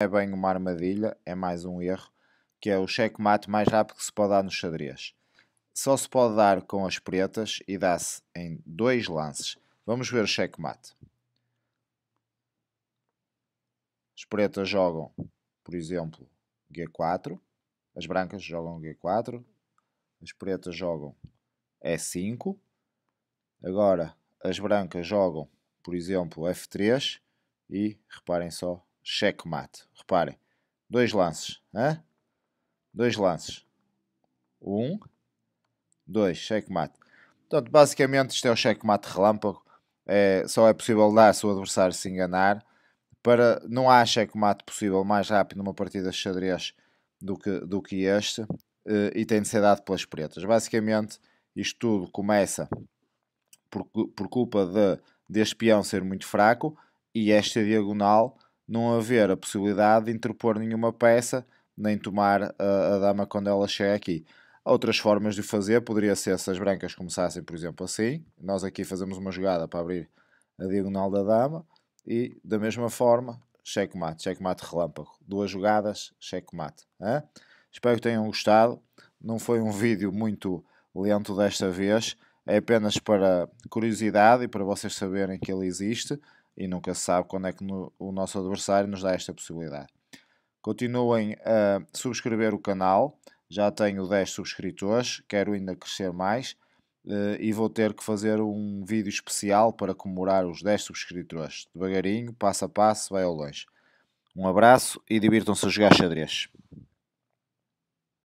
é bem uma armadilha, é mais um erro, que é o checkmate mais rápido que se pode dar no xadrez. Só se pode dar com as pretas e dá-se em dois lances. Vamos ver o checkmate. As pretas jogam, por exemplo, G4. As brancas jogam G4. As pretas jogam E5. Agora, as brancas jogam, por exemplo, F3. E reparem só checkmate. Reparem, dois lances. Hã? Dois lances. Um, dois, checkmate. Portanto, basicamente isto é o checkmate relâmpago. É, só é possível dar ao o adversário se enganar. Para, não há checkmate possível mais rápido numa partida de xadrez do que, do que este. Eh, e tem de ser dado pelas pretas. Basicamente, isto tudo começa por, por culpa de, deste peão ser muito fraco e esta diagonal não haver a possibilidade de interpor nenhuma peça, nem tomar a, a dama quando ela chega aqui. Outras formas de fazer poderia ser se as brancas começassem, por exemplo, assim. Nós aqui fazemos uma jogada para abrir a diagonal da dama e, da mesma forma, checkmate, checkmate relâmpago. Duas jogadas, checkmate. Hã? Espero que tenham gostado. Não foi um vídeo muito lento desta vez. É apenas para curiosidade e para vocês saberem que ele existe e nunca se sabe quando é que no, o nosso adversário nos dá esta possibilidade. Continuem a subscrever o canal, já tenho 10 subscritores, quero ainda crescer mais eh, e vou ter que fazer um vídeo especial para comemorar os 10 subscritores. Devagarinho, passo a passo, vai ao longe. Um abraço e divirtam-se a jogar xadrez.